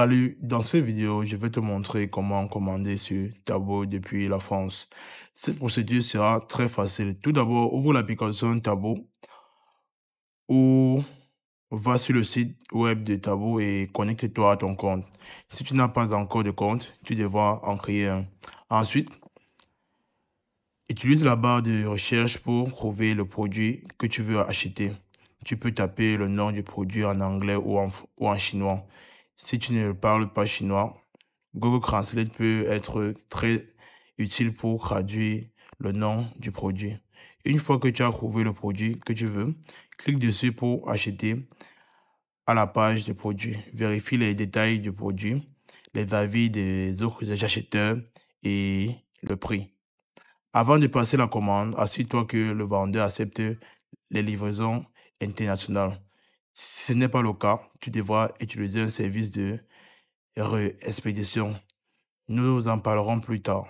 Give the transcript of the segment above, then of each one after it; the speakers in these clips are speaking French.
Salut, dans cette vidéo, je vais te montrer comment commander sur Tableau depuis la France. Cette procédure sera très facile. Tout d'abord, ouvre l'application Tableau ou va sur le site web de Tableau et connecte-toi à ton compte. Si tu n'as pas encore de compte, tu devras en créer un. Ensuite, utilise la barre de recherche pour trouver le produit que tu veux acheter. Tu peux taper le nom du produit en anglais ou en chinois. Si tu ne parles pas chinois, Google Translate peut être très utile pour traduire le nom du produit. Une fois que tu as trouvé le produit que tu veux, clique dessus pour acheter à la page du produit. Vérifie les détails du produit, les avis des autres acheteurs et le prix. Avant de passer la commande, assure-toi que le vendeur accepte les livraisons internationales. Si ce n'est pas le cas, tu devras utiliser un service de re Nous en parlerons plus tard.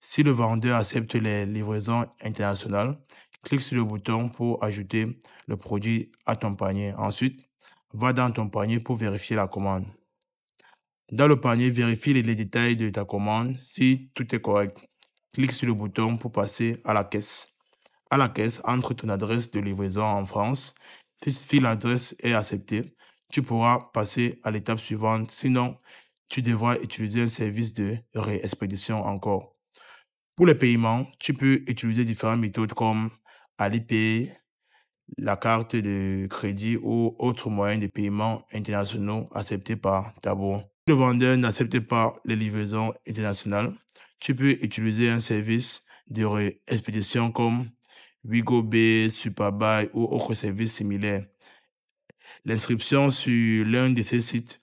Si le vendeur accepte les livraisons internationales, clique sur le bouton pour ajouter le produit à ton panier. Ensuite, va dans ton panier pour vérifier la commande. Dans le panier, vérifie les détails de ta commande. Si tout est correct, clique sur le bouton pour passer à la caisse. À la caisse, entre ton adresse de livraison en France si l'adresse est acceptée, tu pourras passer à l'étape suivante. Sinon, tu devras utiliser un service de réexpédition encore. Pour les paiements, tu peux utiliser différentes méthodes comme Alipay, la carte de crédit ou autres moyens de paiement internationaux acceptés par Tabo. Si le vendeur n'accepte pas les livraisons internationales, tu peux utiliser un service de réexpédition comme Bay, Superbuy ou autres services similaires. L'inscription sur l'un de ces sites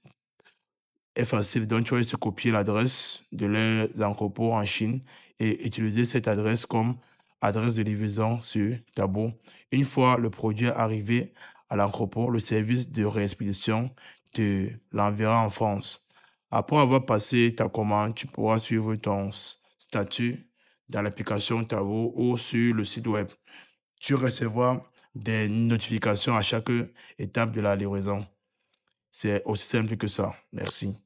est facile, donc tu vas juste copier l'adresse de leurs entrepôts en Chine et utiliser cette adresse comme adresse de livraison sur Tabo. Une fois le produit arrivé à l'entrepôt, le service de réexpédition te l'enverra en France. Après avoir passé ta commande, tu pourras suivre ton statut dans l'application Tavo ou sur le site web. Tu recevras des notifications à chaque étape de la livraison. C'est aussi simple que ça. Merci.